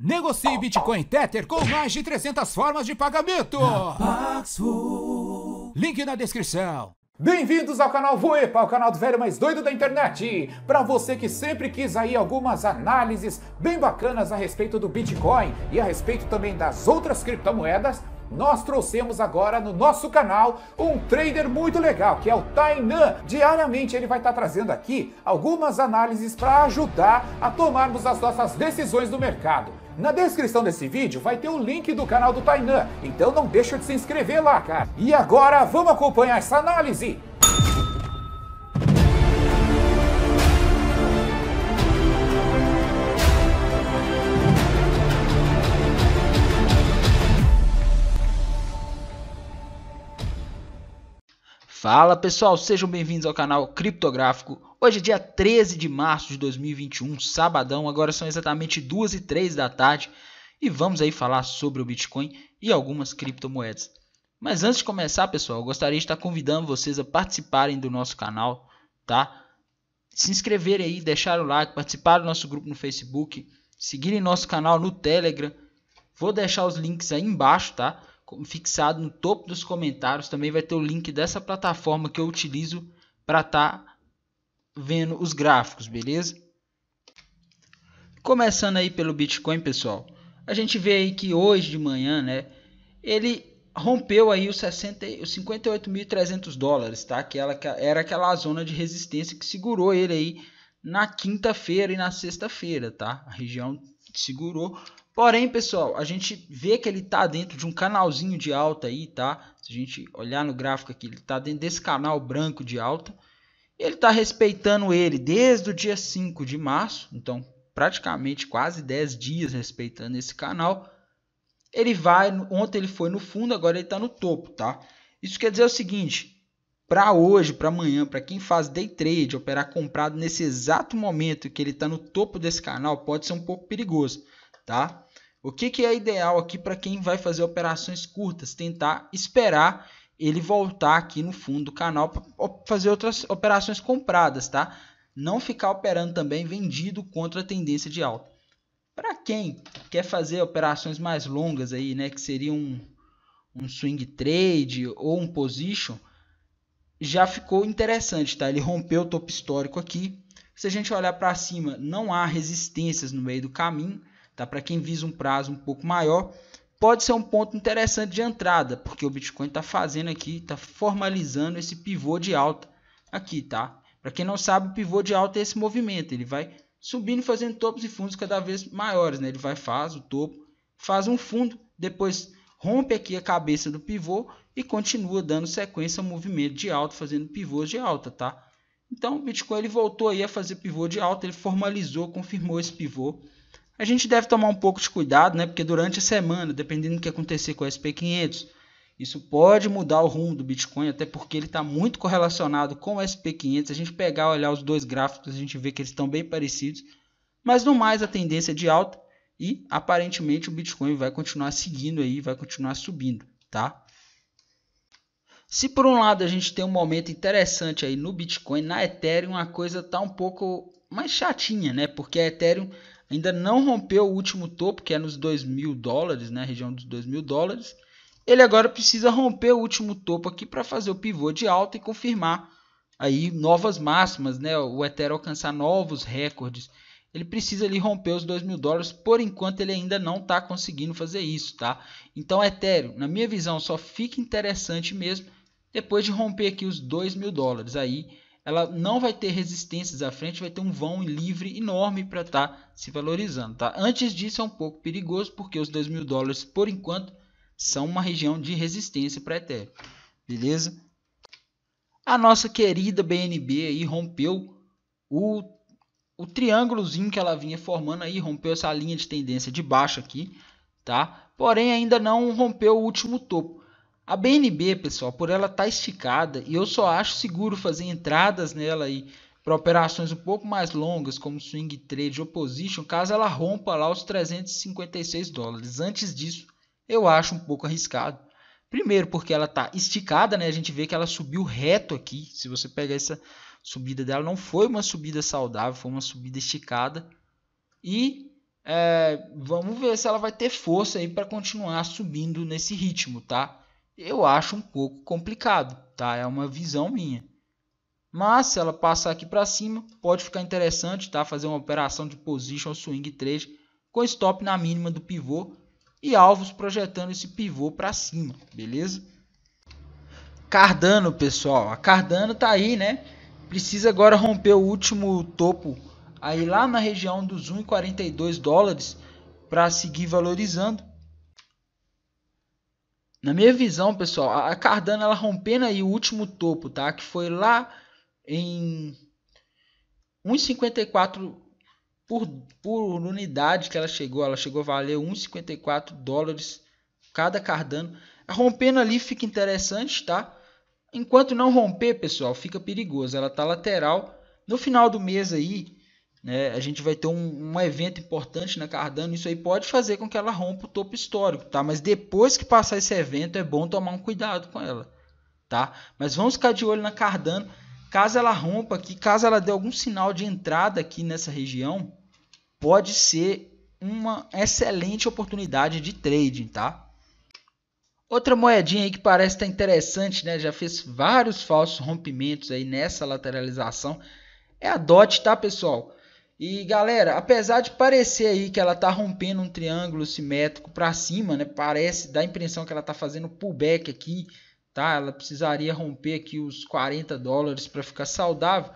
Negocie Bitcoin Tether com mais de 300 formas de pagamento. Link na descrição. Bem-vindos ao canal Voepa, o canal do velho mais doido da internet. Para você que sempre quis aí algumas análises bem bacanas a respeito do Bitcoin e a respeito também das outras criptomoedas, nós trouxemos agora no nosso canal um trader muito legal, que é o Tainan. Diariamente ele vai estar tá trazendo aqui algumas análises para ajudar a tomarmos as nossas decisões do mercado. Na descrição desse vídeo vai ter o link do canal do Tainan, então não deixa de se inscrever lá, cara. E agora vamos acompanhar essa análise. Fala pessoal, sejam bem-vindos ao canal Criptográfico. Hoje é dia 13 de março de 2021, sabadão, agora são exatamente 2 e 3 da tarde e vamos aí falar sobre o Bitcoin e algumas criptomoedas. Mas antes de começar, pessoal, eu gostaria de estar convidando vocês a participarem do nosso canal, tá? Se inscreverem aí, deixar o like, participar do nosso grupo no Facebook, seguirem nosso canal no Telegram. Vou deixar os links aí embaixo, tá? fixado no topo dos comentários. Também vai ter o link dessa plataforma que eu utilizo para estar tá vendo os gráficos, beleza? Começando aí pelo Bitcoin, pessoal. A gente vê aí que hoje de manhã, né, ele rompeu aí os, 60, os 58.300 dólares, tá? Que ela, era aquela zona de resistência que segurou ele aí na quinta-feira e na sexta-feira, tá? A região segurou Porém, pessoal, a gente vê que ele está dentro de um canalzinho de alta aí, tá? Se a gente olhar no gráfico aqui, ele está dentro desse canal branco de alta. Ele está respeitando ele desde o dia 5 de março, então praticamente quase 10 dias respeitando esse canal. Ele vai, ontem ele foi no fundo, agora ele está no topo, tá? Isso quer dizer o seguinte, para hoje, para amanhã, para quem faz day trade, operar comprado nesse exato momento que ele está no topo desse canal, pode ser um pouco perigoso tá? O que, que é ideal aqui para quem vai fazer operações curtas? Tentar esperar ele voltar aqui no fundo do canal para fazer outras operações compradas, tá? Não ficar operando também vendido contra a tendência de alta. Para quem quer fazer operações mais longas aí, né, que seria um, um swing trade ou um position, já ficou interessante, tá? Ele rompeu o topo histórico aqui. Se a gente olhar para cima, não há resistências no meio do caminho tá? Para quem visa um prazo um pouco maior, pode ser um ponto interessante de entrada, porque o Bitcoin está fazendo aqui, está formalizando esse pivô de alta aqui, tá? Para quem não sabe, o pivô de alta é esse movimento, ele vai subindo, fazendo topos e fundos cada vez maiores, né? Ele vai faz o topo, faz um fundo, depois rompe aqui a cabeça do pivô e continua dando sequência ao movimento de alta, fazendo pivôs de alta, tá? Então o Bitcoin ele voltou aí a fazer pivô de alta, ele formalizou, confirmou esse pivô a gente deve tomar um pouco de cuidado, né? Porque durante a semana, dependendo do que acontecer com o SP500, isso pode mudar o rumo do Bitcoin, até porque ele está muito correlacionado com o SP500. a gente pegar olhar os dois gráficos, a gente vê que eles estão bem parecidos. Mas no mais, a tendência é de alta e aparentemente o Bitcoin vai continuar seguindo aí, vai continuar subindo, tá? Se por um lado a gente tem um momento interessante aí no Bitcoin, na Ethereum a coisa tá um pouco mais chatinha, né? Porque a Ethereum ainda não rompeu o último topo, que é nos 2 mil dólares, né, região dos 2 mil dólares. Ele agora precisa romper o último topo aqui para fazer o pivô de alta e confirmar aí novas máximas, né, o Ethereum alcançar novos recordes. Ele precisa ali romper os 2 mil dólares, por enquanto ele ainda não está conseguindo fazer isso, tá? Então Ethereum, na minha visão, só fica interessante mesmo depois de romper aqui os 2 mil dólares aí, ela não vai ter resistências à frente, vai ter um vão livre enorme para estar tá se valorizando. Tá? Antes disso é um pouco perigoso, porque os 2 mil dólares, por enquanto, são uma região de resistência para Ethereum. Beleza? A nossa querida BNB aí rompeu o, o triângulozinho que ela vinha formando aí, rompeu essa linha de tendência de baixo aqui, tá? Porém, ainda não rompeu o último topo. A BNB, pessoal, por ela estar tá esticada, e eu só acho seguro fazer entradas nela aí para operações um pouco mais longas, como swing trade ou position, caso ela rompa lá os 356 dólares. Antes disso, eu acho um pouco arriscado. Primeiro, porque ela está esticada, né? A gente vê que ela subiu reto aqui. Se você pegar essa subida dela, não foi uma subida saudável, foi uma subida esticada. E é, vamos ver se ela vai ter força aí para continuar subindo nesse ritmo, tá? eu acho um pouco complicado, tá? É uma visão minha. Mas se ela passar aqui para cima, pode ficar interessante, tá? Fazer uma operação de position swing trade com stop na mínima do pivô e alvos projetando esse pivô para cima, beleza? Cardano, pessoal, a Cardano tá aí, né? Precisa agora romper o último topo aí lá na região dos 1,42 dólares para seguir valorizando na minha visão, pessoal, a Cardano ela rompendo aí o último topo, tá? Que foi lá em 1,54 por, por unidade que ela chegou. Ela chegou a valer 1,54 dólares cada Cardano. Rompendo ali fica interessante, tá? Enquanto não romper, pessoal, fica perigoso. Ela tá lateral. No final do mês aí, né? A gente vai ter um, um evento importante na Cardano, isso aí pode fazer com que ela rompa o topo histórico, tá? Mas depois que passar esse evento, é bom tomar um cuidado com ela, tá? Mas vamos ficar de olho na Cardano, caso ela rompa aqui, caso ela dê algum sinal de entrada aqui nessa região, pode ser uma excelente oportunidade de trading, tá? Outra moedinha aí que parece estar tá interessante, né? Já fez vários falsos rompimentos aí nessa lateralização. É a DOT, tá, pessoal? E galera, apesar de parecer aí que ela tá rompendo um triângulo simétrico para cima, né? Parece, dá a impressão que ela tá fazendo pullback aqui, tá? Ela precisaria romper aqui os 40 dólares para ficar saudável.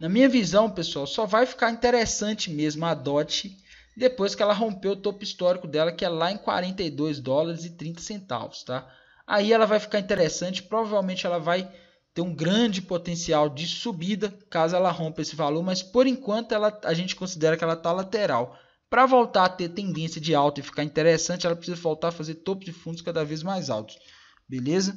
Na minha visão, pessoal, só vai ficar interessante mesmo a DOT depois que ela rompeu o topo histórico dela, que é lá em 42 dólares e 30 centavos, tá? Aí ela vai ficar interessante, provavelmente ela vai tem um grande potencial de subida caso ela rompa esse valor, mas por enquanto ela, a gente considera que ela está lateral. Para voltar a ter tendência de alta e ficar interessante, ela precisa voltar a fazer topos e fundos cada vez mais altos. Beleza?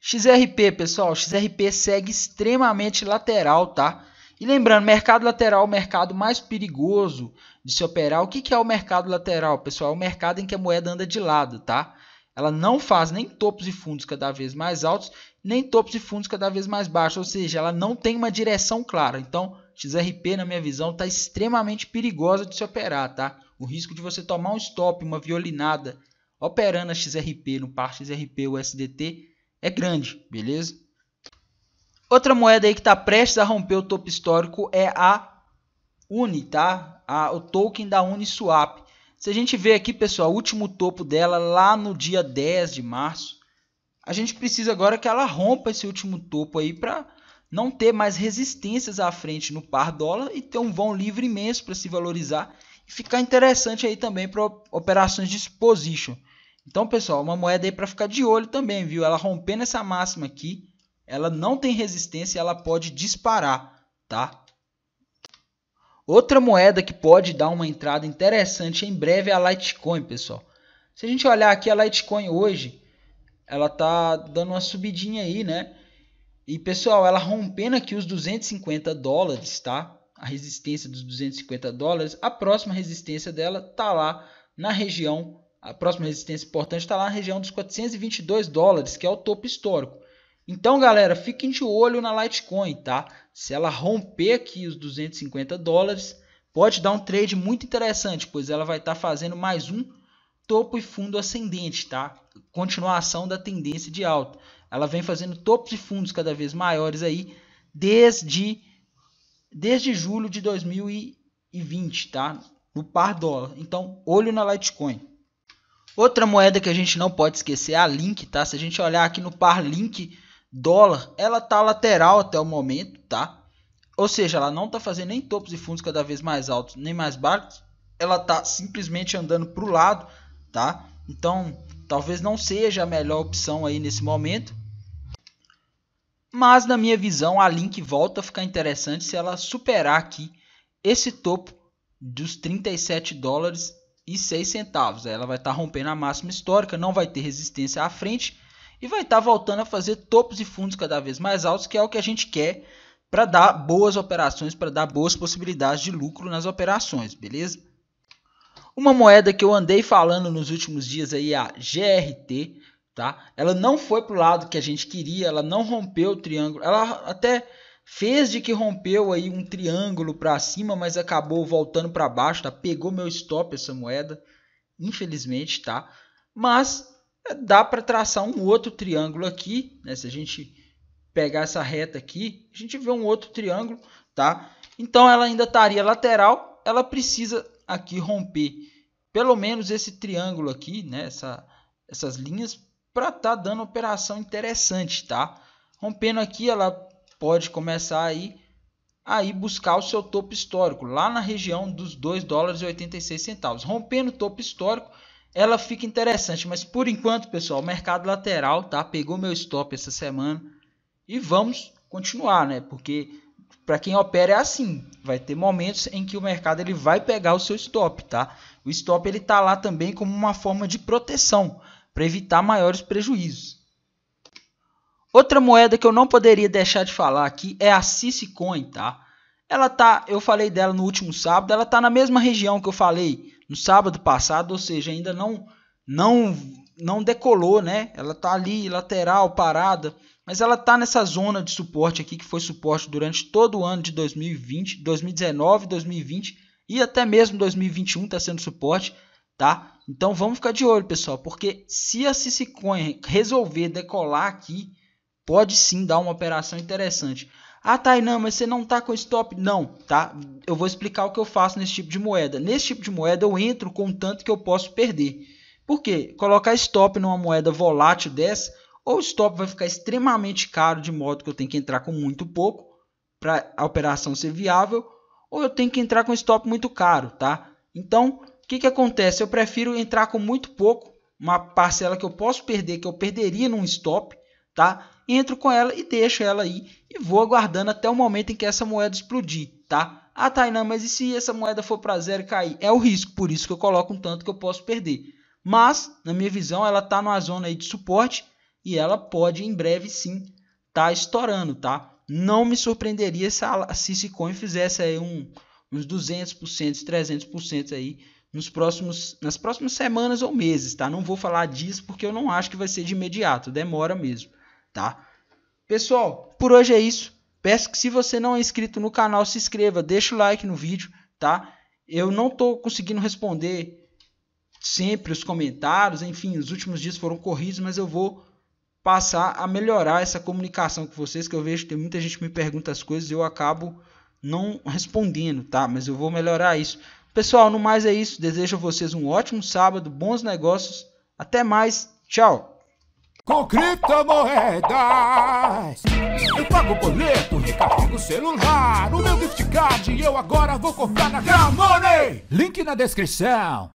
XRP, pessoal, XRP segue extremamente lateral, tá? E lembrando, mercado lateral é o mercado mais perigoso de se operar. O que, que é o mercado lateral, pessoal? É o mercado em que a moeda anda de lado, tá? Ela não faz nem topos e fundos cada vez mais altos, nem topos e fundos cada vez mais baixos, ou seja, ela não tem uma direção clara. Então, XRP, na minha visão, está extremamente perigosa de se operar, tá? O risco de você tomar um stop, uma violinada, operando a XRP no par XRP USDT é grande, beleza? Outra moeda aí que está prestes a romper o topo histórico é a Uni, tá? A, o token da Uniswap. Se a gente vê aqui, pessoal, o último topo dela lá no dia 10 de março, a gente precisa agora que ela rompa esse último topo aí para não ter mais resistências à frente no par dólar e ter um vão livre imenso para se valorizar e ficar interessante aí também para operações de exposition. Então, pessoal, uma moeda aí para ficar de olho também, viu? Ela rompendo essa máxima aqui, ela não tem resistência, ela pode disparar, tá? Outra moeda que pode dar uma entrada interessante em breve é a Litecoin, pessoal. Se a gente olhar aqui a Litecoin hoje, ela tá dando uma subidinha aí, né? E pessoal, ela rompendo aqui os 250 dólares, tá? A resistência dos 250 dólares, a próxima resistência dela tá lá na região, a próxima resistência importante está lá na região dos 422 dólares, que é o topo histórico. Então, galera, fiquem de olho na Litecoin, tá? Se ela romper aqui os 250 dólares, pode dar um trade muito interessante, pois ela vai estar tá fazendo mais um topo e fundo ascendente, tá? Continuação da tendência de alta. Ela vem fazendo topos e fundos cada vez maiores aí desde desde julho de 2020, tá? No par dólar. Então, olho na Litecoin. Outra moeda que a gente não pode esquecer é a Link, tá? Se a gente olhar aqui no par Link, dólar, ela tá lateral até o momento, tá? Ou seja, ela não tá fazendo nem topos e fundos cada vez mais altos, nem mais baixos. Ela tá simplesmente andando pro lado, tá? Então, talvez não seja a melhor opção aí nesse momento. Mas na minha visão, a Link volta a ficar interessante se ela superar aqui esse topo dos 37 dólares e 6 centavos. Ela vai estar tá rompendo a máxima histórica, não vai ter resistência à frente e vai estar tá voltando a fazer topos e fundos cada vez mais altos, que é o que a gente quer para dar boas operações, para dar boas possibilidades de lucro nas operações, beleza? Uma moeda que eu andei falando nos últimos dias aí, é a GRT, tá? Ela não foi para o lado que a gente queria, ela não rompeu o triângulo, ela até fez de que rompeu aí um triângulo para cima, mas acabou voltando para baixo, tá? Pegou meu stop essa moeda, infelizmente, tá? Mas dá para traçar um outro triângulo aqui, né? Se a gente pegar essa reta aqui, a gente vê um outro triângulo, tá? Então ela ainda estaria lateral, ela precisa aqui romper pelo menos esse triângulo aqui, né? Essa, essas linhas para estar tá dando operação interessante, tá? Rompendo aqui, ela pode começar aí aí buscar o seu topo histórico lá na região dos 2 dólares e 86 centavos. Rompendo o topo histórico, ela fica interessante. Mas por enquanto, pessoal, mercado lateral, tá? Pegou meu stop essa semana e vamos continuar, né? Porque para quem opera é assim, vai ter momentos em que o mercado ele vai pegar o seu stop, tá? O stop ele tá lá também como uma forma de proteção para evitar maiores prejuízos. Outra moeda que eu não poderia deixar de falar aqui é a Cici Coin, tá? Ela tá, eu falei dela no último sábado, ela tá na mesma região que eu falei no sábado passado, ou seja, ainda não não não decolou, né? Ela tá ali lateral, parada, mas ela tá nessa zona de suporte aqui que foi suporte durante todo o ano de 2020, 2019, 2020 e até mesmo 2021 tá sendo suporte, tá? Então vamos ficar de olho, pessoal, porque se a Cicicoin resolver decolar aqui, pode sim dar uma operação interessante. Ah, tá, não, mas você não tá com stop. Não, tá? Eu vou explicar o que eu faço nesse tipo de moeda. Nesse tipo de moeda eu entro com tanto que eu posso perder. Por quê? Colocar stop numa moeda volátil dessa, ou o stop vai ficar extremamente caro, de modo que eu tenho que entrar com muito pouco para a operação ser viável, ou eu tenho que entrar com stop muito caro, tá? Então, o que, que acontece? Eu prefiro entrar com muito pouco, uma parcela que eu posso perder, que eu perderia num stop, tá? Entro com ela e deixo ela aí e vou aguardando até o momento em que essa moeda explodir, tá? Ah, Tainan, mas e se essa moeda for para zero e cair? É o risco, por isso que eu coloco um tanto que eu posso perder. Mas, na minha visão, ela está numa zona aí de suporte e ela pode em breve sim tá estourando, tá? Não me surpreenderia se a Cicicoin fizesse aí um, uns 200%, 300% aí nos próximos, nas próximas semanas ou meses, tá? Não vou falar disso porque eu não acho que vai ser de imediato, demora mesmo tá? Pessoal, por hoje é isso. Peço que se você não é inscrito no canal, se inscreva, deixa o like no vídeo, tá? Eu não tô conseguindo responder sempre os comentários, enfim, os últimos dias foram corridos, mas eu vou passar a melhorar essa comunicação com vocês, que eu vejo que tem muita gente que me pergunta as coisas e eu acabo não respondendo, tá? Mas eu vou melhorar isso. Pessoal, no mais é isso. Desejo a vocês um ótimo sábado, bons negócios. Até mais. Tchau. Com criptomoedas Eu pago o boleto, recarrego celular O meu gift card e eu agora vou comprar na Gramoney Link na descrição